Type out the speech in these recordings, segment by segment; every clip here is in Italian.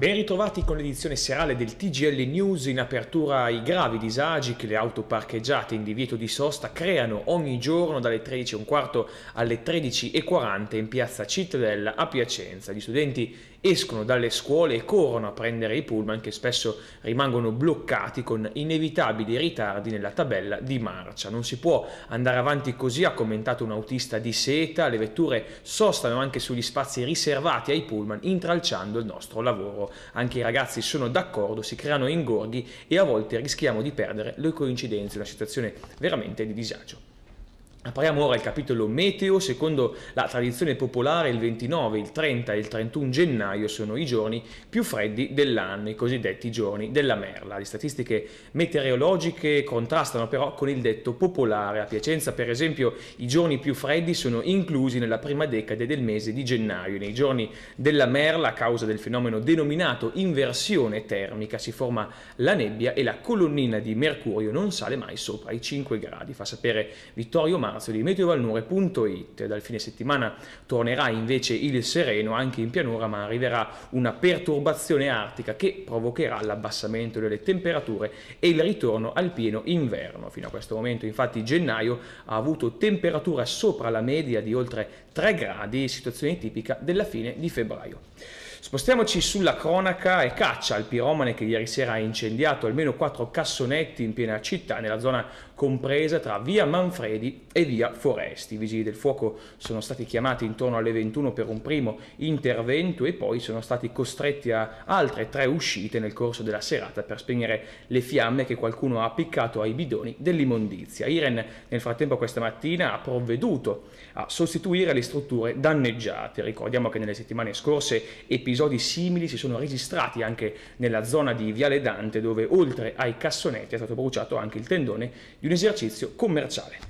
Ben ritrovati con l'edizione serale del TGL News in apertura ai gravi disagi che le auto parcheggiate in divieto di sosta creano ogni giorno dalle 13.15 alle 13.40 in piazza Cittadella a Piacenza. Gli studenti escono dalle scuole e corrono a prendere i pullman che spesso rimangono bloccati con inevitabili ritardi nella tabella di marcia. Non si può andare avanti così, ha commentato un autista di seta, le vetture sostano anche sugli spazi riservati ai pullman intralciando il nostro lavoro. Anche i ragazzi sono d'accordo, si creano ingorghi e a volte rischiamo di perdere le coincidenze, una situazione veramente di disagio. Apriamo ora il capitolo meteo, secondo la tradizione popolare il 29, il 30 e il 31 gennaio sono i giorni più freddi dell'anno, i cosiddetti giorni della merla. Le statistiche meteorologiche contrastano però con il detto popolare. A Piacenza per esempio i giorni più freddi sono inclusi nella prima decade del mese di gennaio. Nei giorni della merla a causa del fenomeno denominato inversione termica si forma la nebbia e la colonnina di mercurio non sale mai sopra i 5 gradi, fa sapere Vittorio Mario marzo di meteovalnure.it. Dal fine settimana tornerà invece il sereno anche in pianura, ma arriverà una perturbazione artica che provocherà l'abbassamento delle temperature e il ritorno al pieno inverno. Fino a questo momento, infatti, gennaio ha avuto temperatura sopra la media di oltre 3 gradi, situazione tipica della fine di febbraio. Spostiamoci sulla cronaca e caccia al piromane che ieri sera ha incendiato almeno quattro cassonetti in piena città nella zona compresa tra via Manfredi e via Foresti. I vigili del fuoco sono stati chiamati intorno alle 21 per un primo intervento e poi sono stati costretti a altre tre uscite nel corso della serata per spegnere le fiamme che qualcuno ha appiccato ai bidoni dell'immondizia. Iren nel frattempo questa mattina ha provveduto a sostituire le strutture danneggiate. Ricordiamo che nelle settimane scorse Epi episodi simili si sono registrati anche nella zona di Viale Dante dove oltre ai cassonetti è stato bruciato anche il tendone di un esercizio commerciale.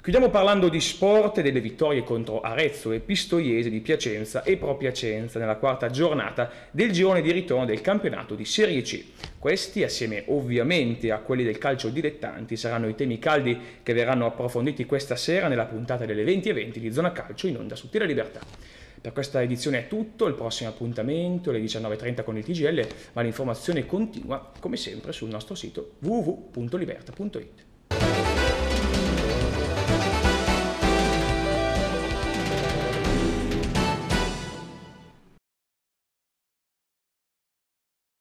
Chiudiamo parlando di sport e delle vittorie contro Arezzo e Pistoiese di Piacenza e Pro Piacenza nella quarta giornata del girone di ritorno del campionato di Serie C. Questi, assieme ovviamente a quelli del calcio dilettanti, saranno i temi caldi che verranno approfonditi questa sera nella puntata delle 20.20 di Zona Calcio in onda su Tira Libertà. Per questa edizione è tutto, il prossimo appuntamento alle 19.30 con il TGL, ma l'informazione continua come sempre sul nostro sito www.liberta.it.